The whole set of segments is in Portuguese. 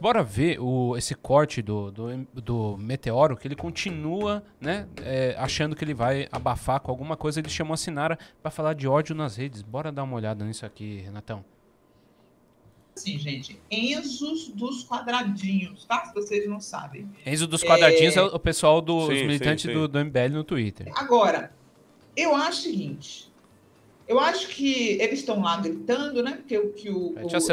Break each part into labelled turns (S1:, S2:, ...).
S1: bora ver o, esse corte do, do, do meteoro, que ele continua, né, é, achando que ele vai abafar com alguma coisa. Ele chamou a Sinara para falar de ódio nas redes. Bora dar uma olhada nisso aqui, Renatão.
S2: Sim, gente, Enzo dos Quadradinhos, tá? Se vocês não sabem. Enzo dos Quadradinhos é, é o
S1: pessoal dos do, militantes sim, sim. Do, do MBL no Twitter.
S2: Agora, eu acho o seguinte: eu acho que eles estão lá gritando, né? Porque o que o, o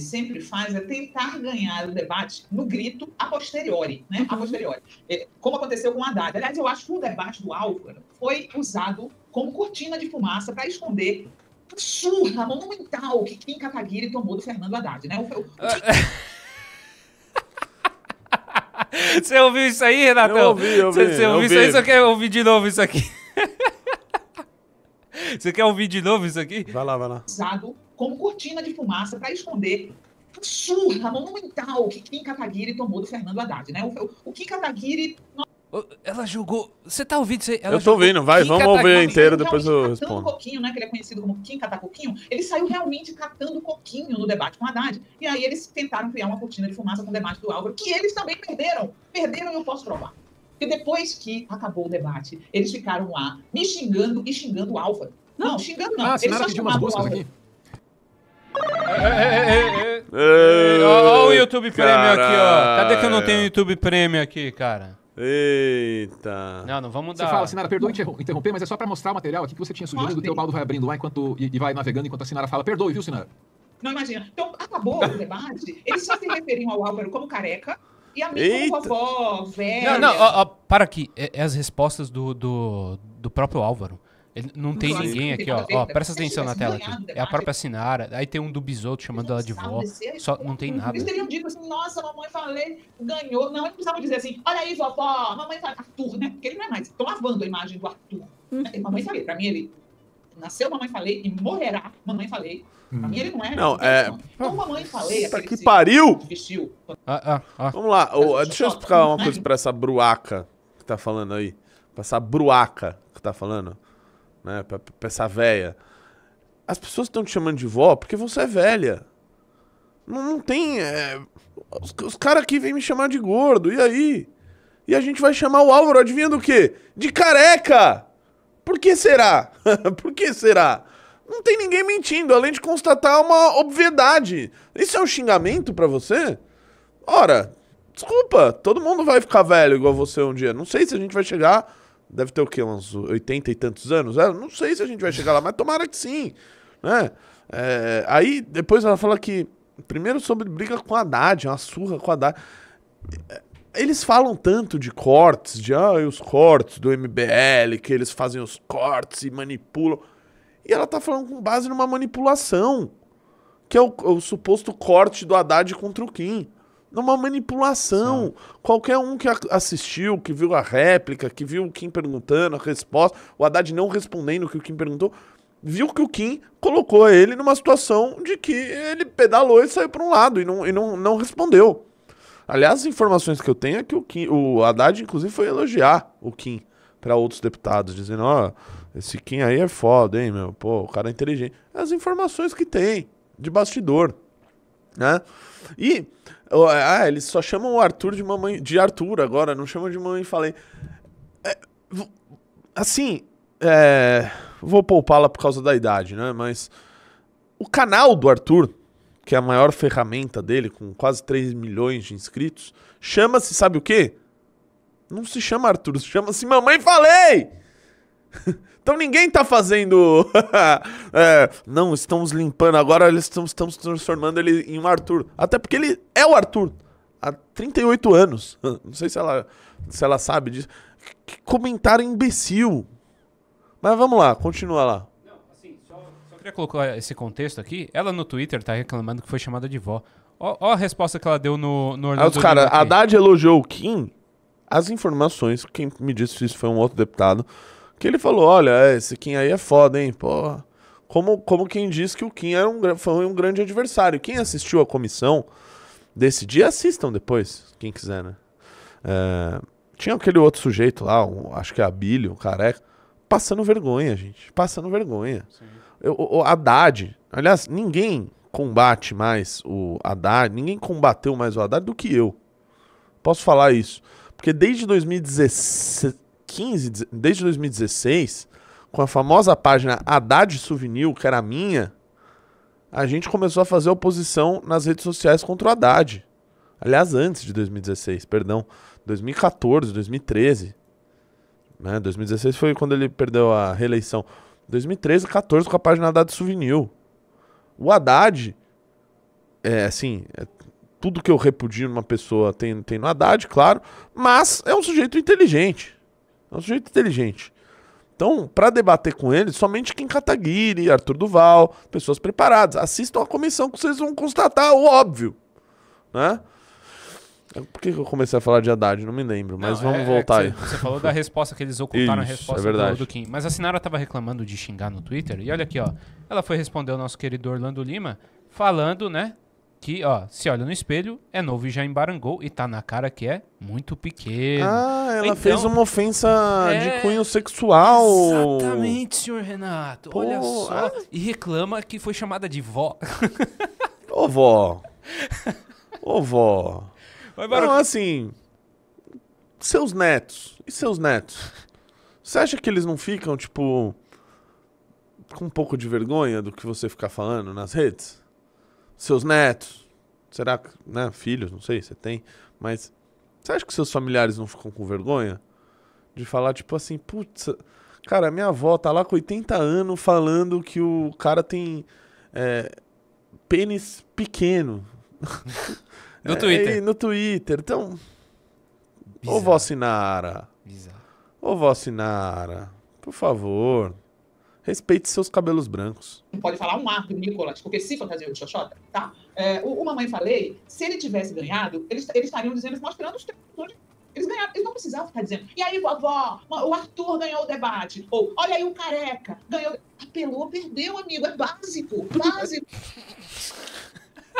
S2: sempre faz é tentar ganhar o debate no grito a posteriori, né? A uhum. posteriori. É, como aconteceu com o Haddad. Aliás, eu acho que o debate do Álvaro foi usado como cortina de fumaça para esconder a surra monumental que Kim Kataguiri tomou do Fernando Haddad, né? O, o,
S1: Você ouviu isso aí, Renatão? Eu ouvi, eu ouvi. Você, ouviu isso aí? Você quer ouvir de novo isso aqui? Você quer ouvir de novo isso aqui?
S3: Vai lá, vai lá.
S2: Usado como cortina de fumaça para esconder a surra monumental que Kim Kataguiri tomou do Fernando Haddad, né? O, o Kim Kataguiri... Ela jogou. Você tá ouvindo? eu tô ouvindo, vai, Kim vamos ouvir inteiro, depois eu respondo. Coquinho, né? Que ele é conhecido como Kim Catacoquinho, ele saiu realmente catando coquinho no debate com Haddad. E aí eles tentaram criar uma cortina de fumaça com o debate do Álvaro, que eles também perderam. Perderam e eu posso provar. Porque depois que acabou o debate, eles ficaram lá me xingando e xingando o Álvaro. Não, xingando não. Ah, assinaram aqui de umas buscas aqui.
S3: Olha o YouTube Premium aqui, ó. Cadê que eu não tenho YouTube Premium aqui, cara? Eita. Não, não vamos
S4: dar. Você fala, Sinara, perdoe interromper, mas é só pra mostrar o material aqui que você tinha sugerido. O Baldo vai abrindo lá enquanto, e, e vai navegando enquanto a Sinara fala. Perdoe, viu, Sinara?
S2: Não, imagina. Então, acabou o debate. Eles só se referiam ao Álvaro como careca e a mim como vovó, velha. Não, não, ó,
S4: ó, para aqui. É, é as
S1: respostas do, do, do próprio Álvaro. Ele, não tem Nossa, ninguém aqui, ó. ó. Presta atenção na tela aqui. É a própria Sinara. Aí tem um do Bisoto chamando ela de vó. Só não tem nada. Eles teriam
S2: dito assim, nossa, mamãe falei, ganhou. Não, eles precisavam dizer assim, olha aí, vovó, mamãe falei, Arthur, né? Porque ele não é mais. Estão lavando a imagem do Arthur. Hum. Mamãe falei, pra mim ele nasceu mamãe falei e morrerá mamãe falei. Hum. Pra mim hum. ele não é. Não, assim, é. Então ah. mamãe falei. Puta que
S3: pariu! Vestiu. Ah, ah, ah. Vamos lá, oh, deixa eu explicar uma né? coisa pra essa bruaca que tá falando aí. Pra essa bruaca que tá falando né? Pra, pra essa véia. As pessoas estão te chamando de vó porque você é velha. Não, não tem. É... Os, os caras aqui vêm me chamar de gordo, e aí? E a gente vai chamar o Álvaro, adivinha do quê? De careca! Por que será? Por que será? Não tem ninguém mentindo, além de constatar uma obviedade. Isso é um xingamento para você? Ora, desculpa, todo mundo vai ficar velho igual você um dia. Não sei se a gente vai chegar deve ter o quê? Uns 80 e tantos anos? Ela, é, não sei se a gente vai chegar lá, mas tomara que sim. Né? É, aí depois ela fala que. Primeiro sobre briga com a Haddad, uma surra com a Haddad. É, eles falam tanto de cortes, de ah, os cortes do MBL, que eles fazem os cortes e manipulam. E ela tá falando com base numa manipulação. Que é o, o suposto corte do Haddad contra o Kim uma manipulação. Qualquer um que assistiu, que viu a réplica, que viu o Kim perguntando a resposta, o Haddad não respondendo o que o Kim perguntou, viu que o Kim colocou ele numa situação de que ele pedalou e saiu para um lado e não, e não, não respondeu. Aliás, as informações que eu tenho é que o, Kim, o Haddad, inclusive, foi elogiar o Kim para outros deputados, dizendo: Ó, oh, esse Kim aí é foda, hein, meu? Pô, o cara é inteligente. As informações que tem de bastidor né? E ah, eles só chamam o Arthur de mamãe, de Arthur agora, não chamam de mãe. Falei, é, assim, é, vou poupá-la por causa da idade, né? Mas o canal do Arthur, que é a maior ferramenta dele, com quase 3 milhões de inscritos, chama-se, sabe o quê? Não se chama Arthur, chama-se Mamãe Falei! Então ninguém tá fazendo. é, não, estamos limpando. Agora eles estamos, estamos transformando ele em um Arthur. Até porque ele é o Arthur há 38 anos. Não sei se ela, se ela sabe disso. Que comentário imbecil. Mas vamos lá, continua lá. Eu assim,
S1: só, queria colocar esse contexto aqui. Ela no Twitter tá reclamando que foi chamada de vó. Ó, ó a resposta que ela deu no, no Orlando. a os caras, Haddad
S3: elogiou o Kim. As informações, quem me disse isso foi um outro deputado. Que ele falou: olha, é, esse Kim aí é foda, hein? Pô. Como, como quem diz que o Kim era um, foi um grande adversário. Quem assistiu a comissão desse dia, assistam depois, quem quiser, né? É, tinha aquele outro sujeito lá, um, acho que é Abílio, um careca, passando vergonha, gente. Passando vergonha. Sim. Eu, o Haddad, aliás, ninguém combate mais o Haddad, ninguém combateu mais o Haddad do que eu. Posso falar isso. Porque desde 2016, 2015, desde 2016, com a famosa página Haddad Souvenir, que era minha, a gente começou a fazer oposição nas redes sociais contra o Haddad. Aliás, antes de 2016, perdão. 2014, 2013. Né? 2016 foi quando ele perdeu a reeleição. 2013, 2014 com a página Haddad Souvenir. O Haddad, é assim, é tudo que eu repudio numa pessoa tem, tem no Haddad, claro, mas é um sujeito inteligente. É um sujeito inteligente. Então, para debater com ele, somente Kim Kataguiri, Arthur Duval, pessoas preparadas. Assistam a comissão que vocês vão constatar o óbvio. Né? É, por que eu comecei a falar de Haddad? Não me lembro, mas não, vamos é, é voltar é você, aí. Você falou da
S1: resposta que eles ocultaram Isso, a é resposta é do, do Kim. Mas a Sinara estava reclamando de xingar no Twitter. E olha aqui, ó. Ela foi responder o nosso querido Orlando Lima, falando, né, que, ó, se olha no espelho, é novo e já embarangou e tá na cara que é muito pequeno. Ah, ela então, fez uma
S3: ofensa é... de cunho sexual. Exatamente,
S1: senhor Renato. Pô, olha só. Ah. E reclama que foi chamada de vó.
S3: Ô, vó. Ô, vó. Mas, Não, assim. Seus netos. E seus netos? Você acha que eles não ficam, tipo. com um pouco de vergonha do que você ficar falando nas redes? seus netos, será que, né, filhos, não sei, você tem, mas você acha que seus familiares não ficam com vergonha de falar tipo assim, putz, cara, minha avó tá lá com 80 anos falando que o cara tem é, pênis pequeno. No é, Twitter. no Twitter. Então, Bizarro. ô vó Sinara. Bizarro. Ô vó Sinara, por favor. Respeite seus cabelos brancos.
S2: Não pode falar um ar do Nicolas, porque se fantasia de Xoxota, tá? É, o, o Mamãe Falei, se ele tivesse ganhado, eles, eles estariam dizendo, mostrando os onde eles ganharam, eles não precisavam ficar dizendo, e aí, vovó, o Arthur ganhou o debate, ou olha aí o careca, ganhou. Apelou, perdeu, amigo, é básico, básico.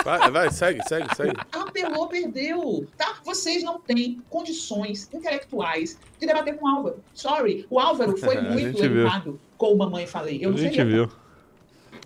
S3: Vai, vai, segue, segue, segue.
S2: Apelou, perdeu. Tá? Vocês não têm condições intelectuais de debater com o Álvaro. Sorry, o Álvaro foi muito educado como a mãe falei. Eu a gente viu.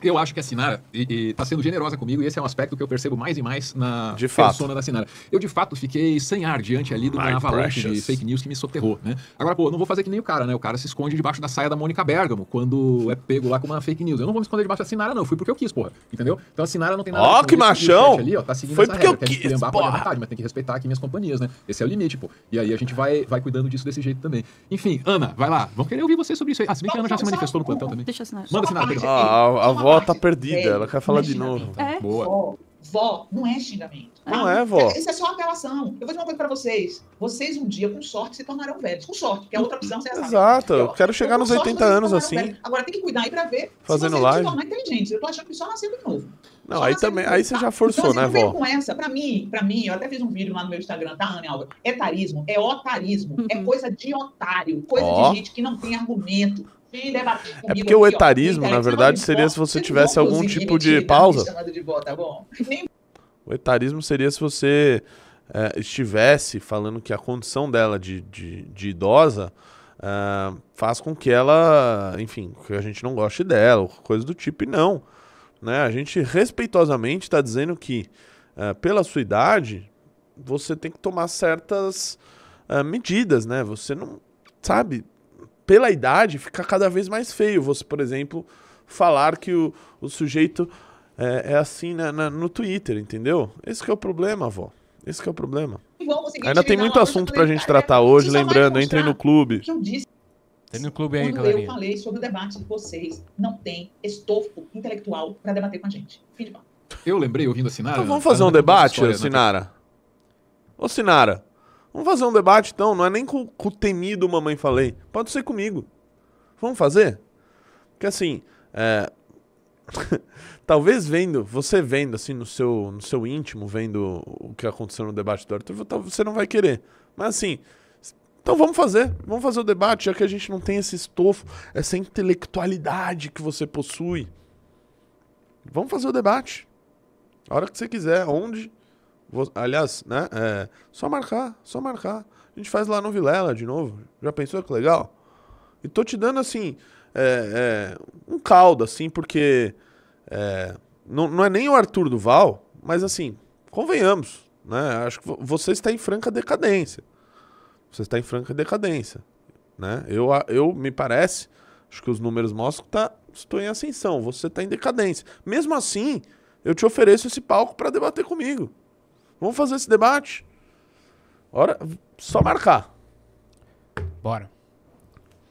S4: Eu acho que a Sinara está sendo generosa comigo e esse é um aspecto que eu percebo mais e mais na de persona da Sinara. Eu, de fato, fiquei sem ar diante ali de uma avalanche de fake news que me soterrou, né? Agora, pô, eu não vou fazer que nem o cara, né? O cara se esconde debaixo da saia da Mônica Bergamo quando é pego lá com uma fake news. Eu não vou me esconder debaixo da Sinara, não. Fui porque eu quis, porra. Entendeu? Então a Sinara não tem nada oh, a ver com que machão! Ali, ó, tá seguindo Foi essa porque regra, eu quis, quer quis, porra. Vontade, mas tem que respeitar aqui minhas companhias, né? Esse é o limite, pô. E aí a gente vai, vai cuidando disso desse jeito também. Enfim, Ana,
S3: vai lá. Vamos querer ouvir
S4: você sobre isso aí. Ah, se bem que a Ana já se manifestou no
S3: plantão também.
S2: Deixa a Sinara. Manda
S4: ah, a Sinara. a,
S3: a, vó tá perdida, ela quer falar de novo. É? Boa. Vó,
S2: vó, não é xingamento. Não é, vó. É, isso é só apelação. Eu vou dizer uma coisa pra vocês. Vocês um dia, com sorte, se tornarão velhos. Com sorte, que a outra opção você essa. Exato. Eu quero chegar nos 80 anos assim. Velhos. Agora tem que cuidar aí pra ver Fazendo se vocês live. se tornar inteligente. Eu tô achando que só nasceu de novo.
S3: Não, aí também, aí você já forçou, então, assim, né, vó? com
S2: essa, pra mim, pra mim, eu até fiz um vídeo lá no meu Instagram, tá, Ana Alva? É tarismo, é otarismo, é uhum. é coisa de otário, coisa oh. de gente que não tem argumento, e né, é comigo. É porque o etarismo, ó, na verdade, seria se você tivesse algum tipo de pausa. Tá
S3: o etarismo seria se você é, estivesse falando que a condição dela de, de, de idosa é, faz com que ela, enfim, que a gente não goste dela, coisa do tipo, e não. Né? A gente respeitosamente está dizendo que, é, pela sua idade, você tem que tomar certas medidas, né? Você não, sabe, pela idade, fica cada vez mais feio. Você, por exemplo, falar que o, o sujeito é, é assim na, na, no Twitter, entendeu? Esse que é o problema, avó. Esse que é o problema. Ainda tem muito assunto pra gente tratar hoje, lembrando, entrem no clube. Tem no clube aí, galera. galerinha. eu
S2: falei sobre o debate de vocês, não tem estofo intelectual para debater com a gente. Fim de papo.
S3: Eu lembrei ouvindo a Sinara. Então vamos fazer um debate, história, né? Sinara. Ô, Sinara. Vamos fazer um debate então, não é nem com, com o temido Mamãe Falei. Pode ser comigo. Vamos fazer? Porque assim, é... talvez vendo, você vendo assim no seu, no seu íntimo, vendo o que aconteceu no debate do Arthur, você não vai querer. Mas assim, então vamos fazer, vamos fazer o debate, já que a gente não tem esse estofo, essa intelectualidade que você possui. Vamos fazer o debate. A hora que você quiser, onde Vou, aliás, né? É, só marcar, só marcar. A gente faz lá no Vilela de novo. Já pensou que legal? E tô te dando assim. É, é, um caldo, assim, porque. É, não, não é nem o Arthur Duval, mas assim, convenhamos. Né? Acho que você está em franca decadência. Você está em franca decadência. Né? Eu, eu me parece, acho que os números mostram que tá, estou em ascensão, você está em decadência. Mesmo assim, eu te ofereço esse palco para debater comigo. Vamos fazer esse debate. Ora, só marcar.
S4: Bora.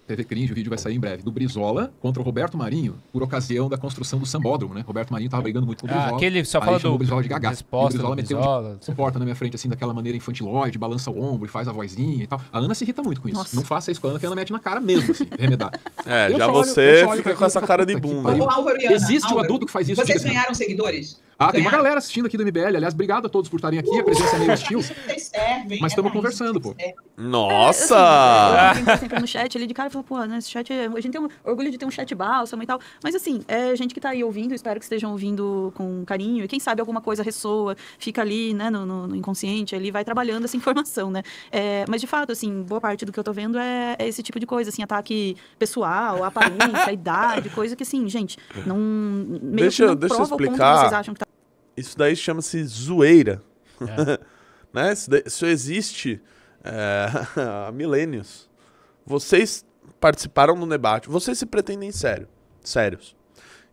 S4: TV Cringe, o vídeo vai sair em breve, do Brizola contra o Roberto Marinho, por ocasião da construção do sambódromo, né? Roberto Marinho tava brigando muito com o ah, Brizola. Ah, aquele só fala do Brizola de gaga. Resposta, o Brizola meteu Brizola. porta na minha frente, assim, daquela maneira infantilóide, balança o ombro e faz a vozinha e tal. A Ana se irrita muito com isso. Nossa. Não faça isso com a Ana, que ela mete na cara mesmo, assim,
S3: remedar. É, eu já você fica com essa cara de bunda. Existe o adulto que
S2: faz isso. Vocês ganharam seguidores?
S4: Ah, tem uma galera assistindo aqui do MBL. Aliás, obrigado a todos por estarem aqui. A presença é meio hostil. Mas estamos é conversando, pô.
S3: Nossa! É,
S2: assim, sempre no chat ali de cara pô, né, chat. É, a gente tem um, orgulho de ter um chat bálsamo e tal. Mas assim, é gente que tá aí ouvindo, espero que estejam ouvindo com carinho. E quem sabe alguma coisa ressoa, fica ali, né, no, no, no inconsciente, ali vai trabalhando essa informação, né? É, mas de fato, assim, boa parte do que eu tô vendo é, é esse tipo de coisa, assim, ataque pessoal, aparência, idade, coisa que, assim, gente, não. Meio deixa, que não deixa eu explicar. vocês acham que tá
S3: isso daí chama-se zoeira. É. né? isso, daí, isso existe é, há milênios. Vocês participaram do debate, vocês se pretendem sério, sérios.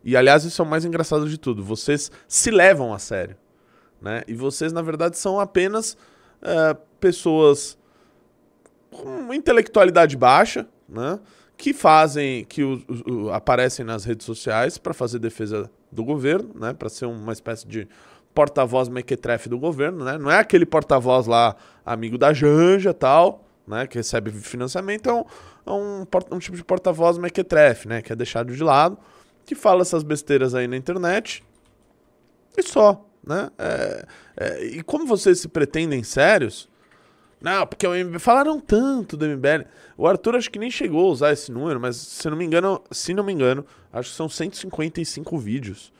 S3: E aliás, isso é o mais engraçado de tudo. Vocês se levam a sério. Né? E vocês, na verdade, são apenas é, pessoas com intelectualidade baixa, né? que fazem, que o, o, aparecem nas redes sociais para fazer defesa do governo, né? Para ser uma espécie de porta-voz mequetrefe do governo, né? Não é aquele porta-voz lá amigo da Janja tal, né? Que recebe financiamento, é um, é um, um tipo de porta-voz mequetrefe, né? Que é deixado de lado, que fala essas besteiras aí na internet e só, né? É, é, e como vocês se pretendem sérios, não, porque o MBL. Falaram tanto do MBL. O Arthur acho que nem chegou a usar esse número, mas se não me engano, se não me engano, acho que são 155 vídeos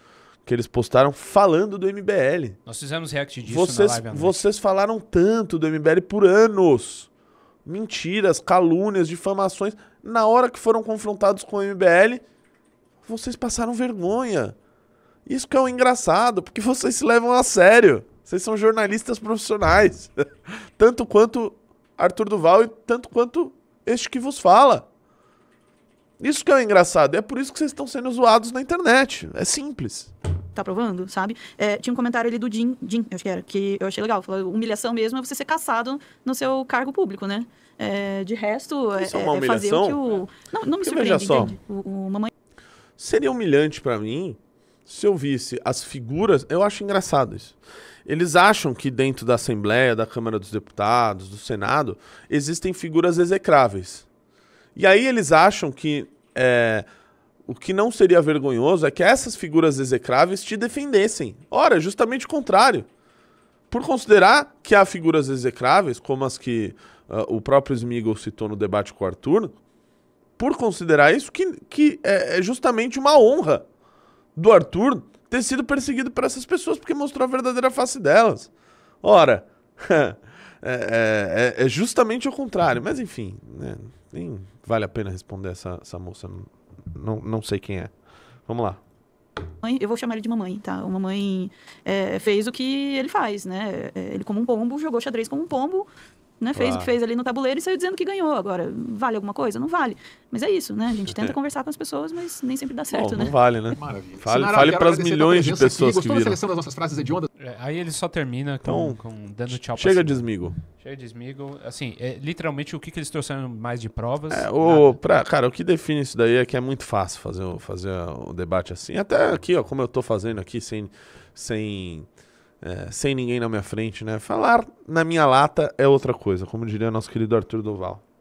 S3: que eles postaram falando do MBL. Nós fizemos react disso vocês, na live. Vocês falaram tanto do MBL por anos. Mentiras, calúnias, difamações. Na hora que foram confrontados com o MBL, vocês passaram vergonha. Isso que é o um engraçado, porque vocês se levam a sério. Vocês são jornalistas profissionais. tanto quanto Arthur Duval e tanto quanto este que vos fala. Isso que é engraçado. É por isso que vocês estão sendo zoados na internet. É simples
S2: tá provando, sabe? É, tinha um comentário ali do Jim, Jim, eu acho que era, que eu achei legal. Falou, humilhação mesmo é você ser caçado no seu cargo público, né? É, de resto, Isso é, é uma humilhação? É fazer o que o... Não, não me surpreende, só. O, o mamãe...
S3: Seria humilhante para mim se eu visse as figuras... Eu acho engraçado isso eles acham que dentro da Assembleia, da Câmara dos Deputados, do Senado, existem figuras execráveis. E aí eles acham que é, o que não seria vergonhoso é que essas figuras execráveis te defendessem. Ora, é justamente o contrário. Por considerar que há figuras execráveis, como as que uh, o próprio Smigel citou no debate com o Arthur, por considerar isso, que, que é, é justamente uma honra do Arthur ter sido perseguido por essas pessoas porque mostrou a verdadeira face delas. Ora, é, é, é, é, justamente o contrário. Mas enfim, né? nem vale a pena responder essa, essa moça. Não, não sei quem é. Vamos lá.
S2: Eu vou chamar ele de mamãe, tá? O mamãe é, fez o que ele faz, né? É, ele, como um pombo, jogou xadrez como um pombo, né? Fez o que fez ali no tabuleiro e saiu dizendo que ganhou. Agora, vale alguma coisa? Não vale. Mas é isso, né? A gente tenta conversar com as pessoas, mas nem sempre dá certo, Bom, né? Não vale, né? Maravilha.
S3: Fale, fale para as milhões de pessoas que viram. Gostou da seleção das nossas frases hediondas?
S1: É, aí ele só termina com, então, com dando tchau Chega cima. de esmigo. Chega de esmigo. Assim, é, literalmente, o que, que eles trouxeram mais de provas? É,
S3: o, pra, cara, o que define isso daí é que é muito fácil fazer o, fazer o debate assim. Até aqui, ó, como eu estou fazendo aqui, sem... sem é, sem ninguém na minha frente, né? Falar na minha lata é outra coisa, como diria nosso querido Arthur Doval.